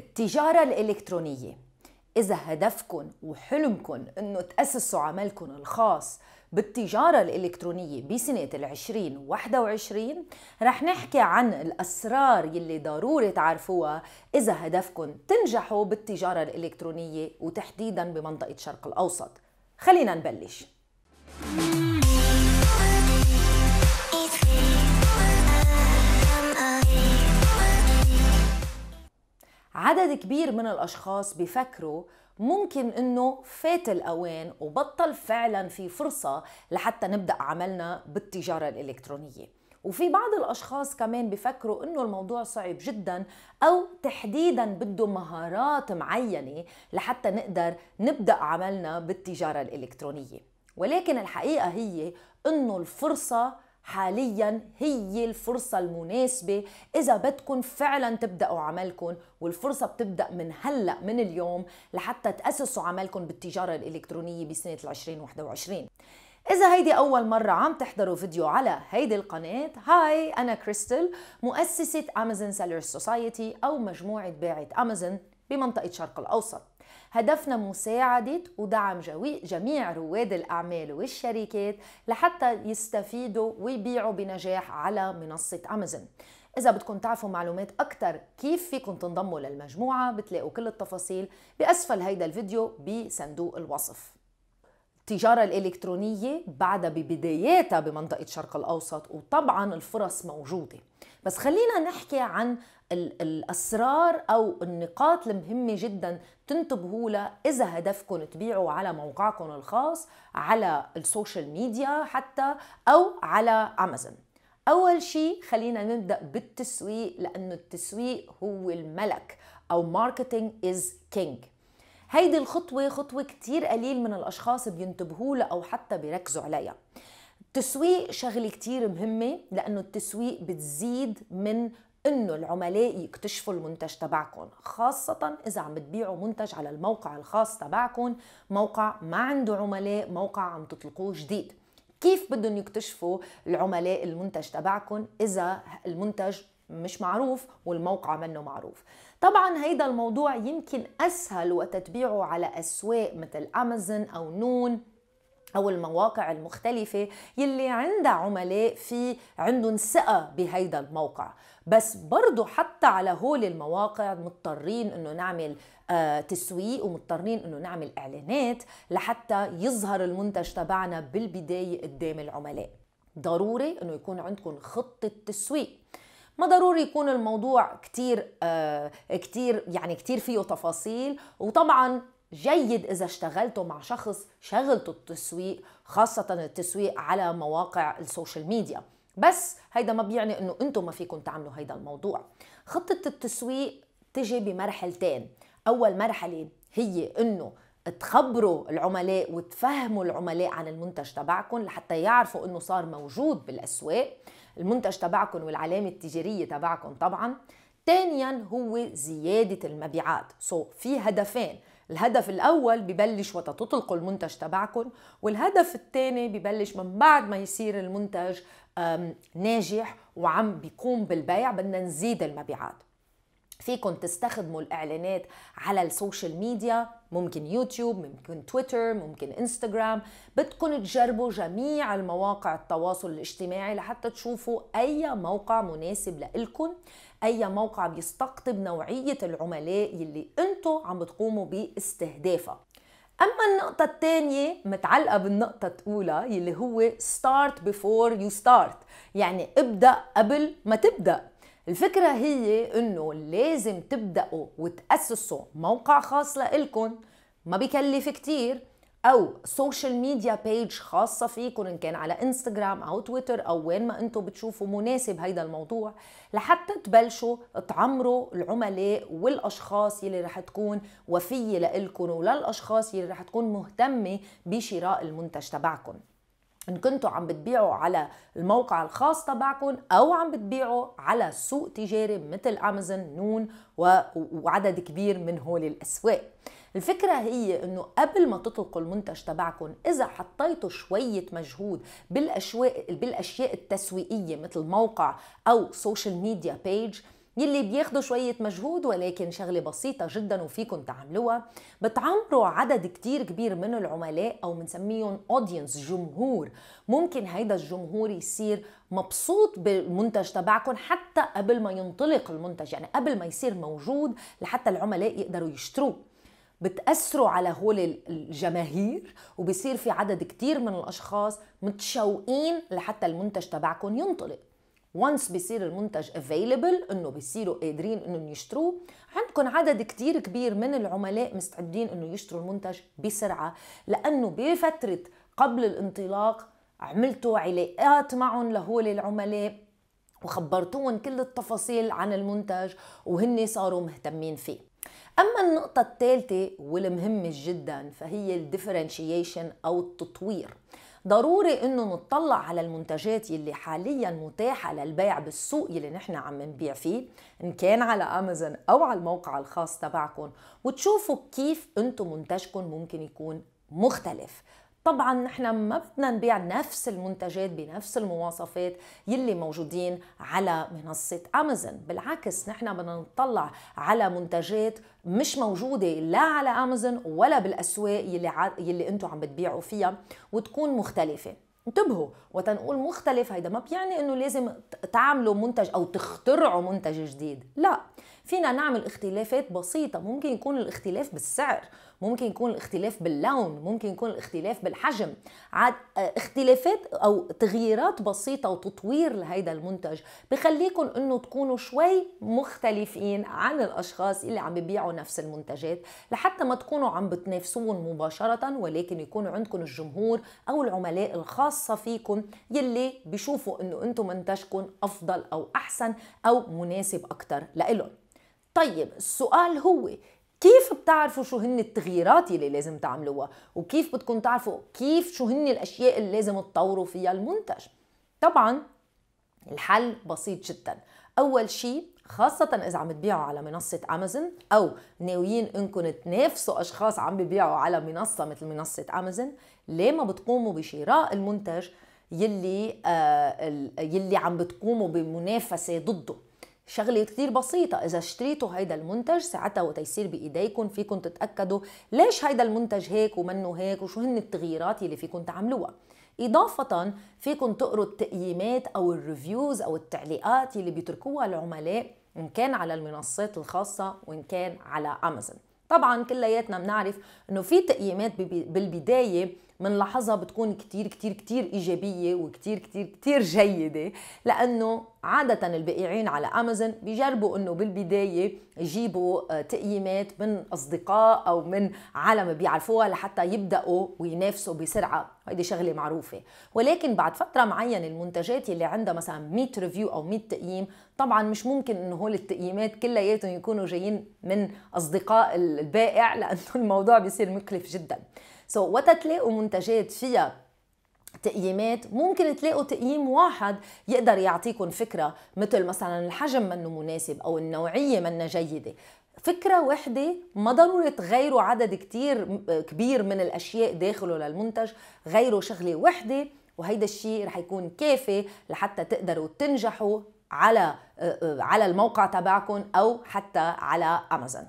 التجارة الإلكترونية إذا هدفكم وحلمكم أنه تأسسوا عملكم الخاص بالتجارة الإلكترونية بسنة العشرين وواحدة وعشرين رح نحكي عن الأسرار يلي ضروري تعرفوها إذا هدفكم تنجحوا بالتجارة الإلكترونية وتحديدا بمنطقة شرق الأوسط خلينا نبلش عدد كبير من الأشخاص بفكروا ممكن انه فات الاوان وبطل فعلا في فرصه لحتى نبدا عملنا بالتجاره الالكترونيه وفي بعض الاشخاص كمان بفكروا انه الموضوع صعب جدا او تحديدا بده مهارات معينه لحتى نقدر نبدا عملنا بالتجاره الالكترونيه ولكن الحقيقه هي انه الفرصه حاليا هي الفرصة المناسبة إذا بدكم فعلا تبدأوا عملكم والفرصة بتبدأ من هلأ من اليوم لحتى تأسسوا عملكم بالتجارة الإلكترونية بسنة 2021 إذا هيدي أول مرة عم تحضروا فيديو على هيدي القناة هاي أنا كريستل مؤسسة أمازون سيلرز سوسايتي أو مجموعة باعة أمازون بمنطقة شرق الأوسط هدفنا مساعدة ودعم جميع رواد الأعمال والشركات لحتى يستفيدوا ويبيعوا بنجاح على منصة أمازون إذا بدكم تعرفوا معلومات أكثر كيف فيكم تنضموا للمجموعة بتلاقوا كل التفاصيل بأسفل هيدا الفيديو بصندوق الوصف التجارة الإلكترونية بعدها ببداياتها بمنطقة شرق الأوسط وطبعا الفرص موجودة بس خلينا نحكي عن الاسرار او النقاط المهمه جدا تنتبهوا لها اذا هدفكم تبيعوا على موقعكم الخاص على السوشيال ميديا حتى او على امازون اول شيء خلينا نبدا بالتسويق لانه التسويق هو الملك او ماركتينج از كينج هيدي الخطوه خطوه كتير قليل من الاشخاص بينتبهوا لها او حتى بيركزوا عليها التسويق شغلة كتير مهمة لأنه التسويق بتزيد من انه العملاء يكتشفوا المنتج تبعكم خاصة اذا عم بتبيعوا منتج على الموقع الخاص تبعكم موقع ما عنده عملاء موقع عم تطلقوه جديد كيف بدهم يكتشفوا العملاء المنتج تبعكم اذا المنتج مش معروف والموقع منه معروف طبعا هيدا الموضوع يمكن اسهل وتتبيعه على اسواق مثل امازون او نون او المواقع المختلفه يلي عندها عملاء في عندهم ثقه بهيدا الموقع بس برضو حتى على هول المواقع مضطرين انه نعمل آه، تسويق ومضطرين انه نعمل اعلانات لحتى يظهر المنتج تبعنا بالبدايه قدام العملاء ضروري انه يكون عندكم خطه تسويق ما ضروري يكون الموضوع كتير آه كتير يعني كتير فيه تفاصيل وطبعا جيد إذا اشتغلتوا مع شخص شغلته التسويق خاصة التسويق على مواقع السوشيال ميديا بس هيدا ما بيعني انه انتم ما فيكم تعملوا هيدا الموضوع خطة التسويق تجي بمرحلتين اول مرحلة هي انه تخبروا العملاء وتفهموا العملاء عن المنتج تبعكم لحتى يعرفوا انه صار موجود بالاسواق المنتج تبعكم والعلامة التجارية تبعكم طبعا ثانيا هو زيادة المبيعات سو so في هدفين الهدف الأول ببلش وقت تطلقوا المنتج تبعكم والهدف الثاني ببلش من بعد ما يصير المنتج ناجح وعم بيقوم بالبيع بدنا نزيد المبيعات فيكم تستخدموا الإعلانات على السوشيال ميديا ممكن يوتيوب ممكن تويتر ممكن انستغرام بدكم تجربوا جميع المواقع التواصل الاجتماعي لحتى تشوفوا أي موقع مناسب لإلكم اي موقع بيستقطب نوعيه العملاء يلي انتو عم بتقوموا باستهدافها اما النقطه الثانيه متعلقه بالنقطه الاولى يلي هو start before you start يعني ابدا قبل ما تبدا الفكرة هي انه لازم تبدأوا وتأسسوا موقع خاص لإلكن ما بكلف كتير او سوشيال ميديا بيج خاصه فيكم ان كان على انستغرام او تويتر او وين ما انتم بتشوفوا مناسب هيدا الموضوع لحتى تبلشوا تعمروا العملاء والاشخاص يلي رح تكون وفيه لإلكم وللاشخاص يلي رح تكون مهتمه بشراء المنتج تبعكم ان كنتوا عم بتبيعوا على الموقع الخاص تبعكم او عم بتبيعوا على سوق تجاري مثل امازون نون وعدد كبير من هول الاسواق الفكرة هي انه قبل ما تطلقوا المنتج تبعكم اذا حطيتوا شوية مجهود بالاشياء التسويقية مثل موقع او سوشيال ميديا بيج يلي بياخدوا شوية مجهود ولكن شغلة بسيطة جدا وفيكم تعملوها بتعمروا عدد كتير كبير من العملاء أو منسميهم اودينس جمهور ممكن هيدا الجمهور يصير مبسوط بالمنتج تبعكم حتى قبل ما ينطلق المنتج يعني قبل ما يصير موجود لحتى العملاء يقدروا يشتروه بتأثروا على هول الجماهير وبصير في عدد كتير من الأشخاص متشوقين لحتى المنتج تبعكم ينطلق وانس بصير المنتج افيلبل انه بصيروا قادرين انهم يشتروه عندكم عدد كتير كبير من العملاء مستعدين انه يشتروا المنتج بسرعه لانه بفتره قبل الانطلاق عملتوا علاقات معهم لهول العملاء وخبرتوهم كل التفاصيل عن المنتج وهن صاروا مهتمين فيه أما النقطة الثالثة والمهمة جدا فهي الديفرنشيشن أو التطوير ضروري انه نطلع على المنتجات يلي حاليا متاحه للبيع بالسوق يلي نحن عم نبيع فيه ان كان على امازون او على الموقع الخاص تبعكم وتشوفوا كيف انتم منتجكم ممكن يكون مختلف طبعا نحن ما بدنا نبيع نفس المنتجات بنفس المواصفات يلي موجودين على منصة أمازون بالعكس نحن بدنا نطلع على منتجات مش موجودة لا على أمازون ولا بالأسواق يلي, ع... يلي أنتم عم بتبيعوا فيها وتكون مختلفة انتبهوا وتنقول مختلف هيدا ما بيعني انه لازم تعملوا منتج او تخترعوا منتج جديد لا فينا نعمل اختلافات بسيطة ممكن يكون الاختلاف بالسعر ممكن يكون الاختلاف باللون ممكن يكون الاختلاف بالحجم عاد آه، اختلافات او تغييرات بسيطه وتطوير لهيدا المنتج بخليكم انه تكونوا شوي مختلفين عن الاشخاص اللي عم بيبيعوا نفس المنتجات لحتى ما تكونوا عم بتنافسوهم مباشره ولكن يكون عندكم الجمهور او العملاء الخاصه فيكم يلي بيشوفوا انه انتم منتجكم افضل او احسن او مناسب اكثر لإلهم طيب السؤال هو كيف بتعرفوا شو هن التغييرات اللي لازم تعملوها وكيف بدكم تعرفوا كيف شو هن الاشياء اللي لازم تطوروا فيها المنتج طبعا الحل بسيط جدا اول شيء خاصة إذا عم تبيعوا على منصة أمازون أو ناويين إنكم تنافسوا أشخاص عم ببيعوا على منصة مثل منصة أمازون ليه ما بتقوموا بشراء المنتج يلي آه يلي عم بتقوموا بمنافسة ضده شغلة كتير بسيطة إذا اشتريتوا هيدا المنتج ساعتها وتيسير بإيديكم فيكم تتأكدوا ليش هيدا المنتج هيك ومنه هيك وشو هن التغييرات اللي فيكم تعملوها إضافة فيكم تقروا التقييمات أو الريفيوز أو التعليقات اللي بيتركوها العملاء إن كان على المنصات الخاصة وإن كان على أمازون طبعا كلياتنا بنعرف انه في تقييمات بالبدايه بنلاحظها بتكون كتير كتير كتير إيجابية وكتير كتير كتير جيدة لأنه عادة البائعين على أمازون بيجربوا أنه بالبداية يجيبوا آه، تقييمات من أصدقاء أو من عالم بيعرفوها لحتى يبدأوا وينافسوا بسرعة هيدي شغلة معروفة ولكن بعد فترة معينة المنتجات اللي عندها مثلا 100 ريفيو أو 100 تقييم طبعا مش ممكن انه هول التقييمات كلياتهم يكونوا جايين من اصدقاء البائع لانه الموضوع بيصير مكلف جدا سو so, تلاقوا منتجات فيها تقييمات ممكن تلاقوا تقييم واحد يقدر يعطيكم فكره مثل مثلا الحجم منه مناسب او النوعيه منها جيده فكرة واحدة ما ضروري تغيروا عدد كتير كبير من الأشياء داخله للمنتج غيروا شغلة واحدة وهيدا الشيء رح يكون كافي لحتى تقدروا تنجحوا على آه، آه، على الموقع تبعكم أو حتى على أمازون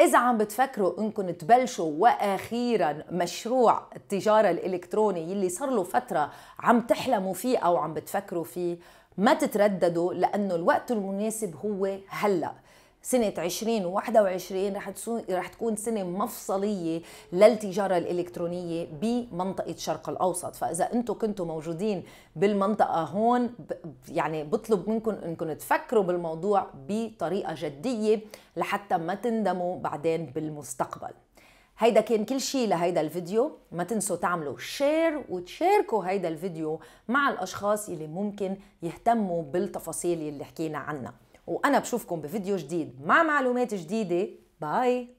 إذا عم بتفكروا إنكم تبلشوا وأخيرا مشروع التجارة الإلكتروني يلي صار له فترة عم تحلموا فيه أو عم بتفكروا فيه ما تترددوا لأنه الوقت المناسب هو هلأ سنة 2021 رح رح تكون سنة مفصلية للتجارة الإلكترونية بمنطقة الشرق الأوسط فإذا أنتم كنتم موجودين بالمنطقة هون يعني بطلب منكم أنكم تفكروا بالموضوع بطريقة جدية لحتى ما تندموا بعدين بالمستقبل هيدا كان كل شيء لهيدا الفيديو ما تنسوا تعملوا شير وتشاركوا هيدا الفيديو مع الأشخاص يلي ممكن يهتموا بالتفاصيل يلي حكينا عنها وأنا بشوفكم بفيديو جديد مع معلومات جديدة باي